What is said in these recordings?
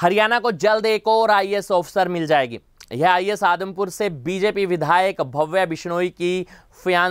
हरियाणा को जल्द एक और आईएएस ऑफिसर मिल जाएगी यह आईएएस आदमपुर से बीजेपी विधायक भव्या बिश्नोई की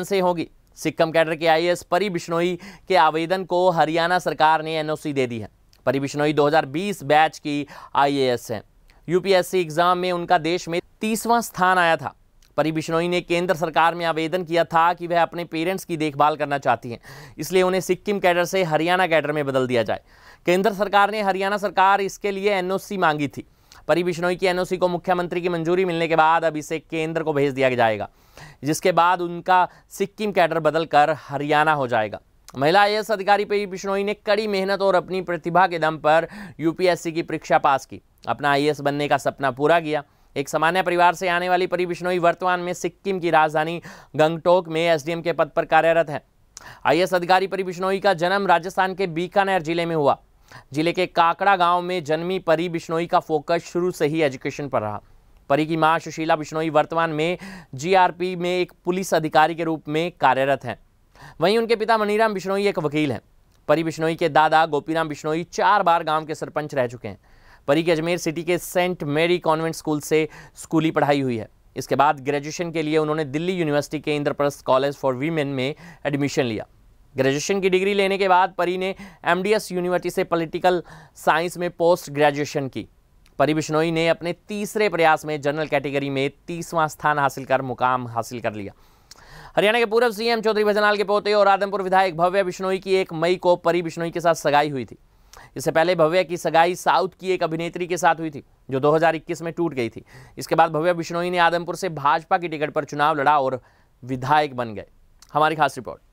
से होगी सिक्किम कैडर के आईएएस परी बिश्नोई के आवेदन को हरियाणा सरकार ने एनओसी दे दी है परी बिश्नोई 2020 बैच की आईएएस है यूपीएससी एग्ज़ाम में उनका देश में तीसवां स्थान आया था परी बिश्नोई ने केंद्र सरकार में आवेदन किया था कि वह अपने पेरेंट्स की देखभाल करना चाहती हैं इसलिए उन्हें सिक्किम कैडर से हरियाणा कैडर में बदल दिया जाए केंद्र सरकार ने हरियाणा सरकार इसके लिए एन मांगी थी परी बिश्नोई की एनओसी को मुख्यमंत्री की मंजूरी मिलने के बाद अब इसे केंद्र को भेज दिया जाएगा जिसके बाद उनका सिक्किम कैडर बदलकर हरियाणा हो जाएगा महिला आई अधिकारी पी बिश्नोई ने कड़ी मेहनत और अपनी प्रतिभा के दम पर यूपीएससी की परीक्षा पास की अपना आई बनने का सपना पूरा किया एक सामान्य परिवार से आने वाली परी बिश्नोई वर्तमान में सिक्किम की राजधानी गंगटोक में एसडीएम के पद पर कार्यरत है आईएएस अधिकारी परी बिश्नोई का जन्म राजस्थान के बीकानेर जिले में हुआ जिले के काकड़ा गांव में जन्मी परी बिश्नोई का फोकस शुरू से ही एजुकेशन पर रहा परी की मां सुशीला बिश्नोई वर्तमान में जीआरपी में एक पुलिस अधिकारी के रूप में कार्यरत हैं वहीं उनके पिता मनीराम बिश्नोई एक वकील हैं परी बिश्नोई के दादा गोपीराम बिश्नोई चार बार गांव के सरपंच रह चुके हैं परी अजमेर सिटी के सेंट मेरी कॉन्वेंट स्कूल से स्कूली पढ़ाई हुई है इसके बाद ग्रेजुएशन के लिए उन्होंने दिल्ली यूनिवर्सिटी के इंद्रप्रस्थ कॉलेज फॉर वीमेन में एडमिशन लिया ग्रेजुएशन की डिग्री लेने के बाद परी ने एम यूनिवर्सिटी से पोलिटिकल साइंस में पोस्ट ग्रेजुएशन की परी बिश्नोई ने अपने तीसरे प्रयास में जनरल कैटेगरी में तीसवां स्थान हासिल कर मुकाम हासिल कर लिया हरियाणा के पूर्व सीएम चौधरी भजनलाल के पोते और आदमपुर विधायक भव्य बिश्नोई की एक मई को परी बिश्नोई के साथ सगाई हुई थी इससे पहले भव्य की सगाई साउथ की एक अभिनेत्री के साथ हुई थी जो 2021 में टूट गई थी इसके बाद भव्य बिश्नोई ने आदमपुर से भाजपा की टिकट पर चुनाव लड़ा और विधायक बन गए हमारी खास रिपोर्ट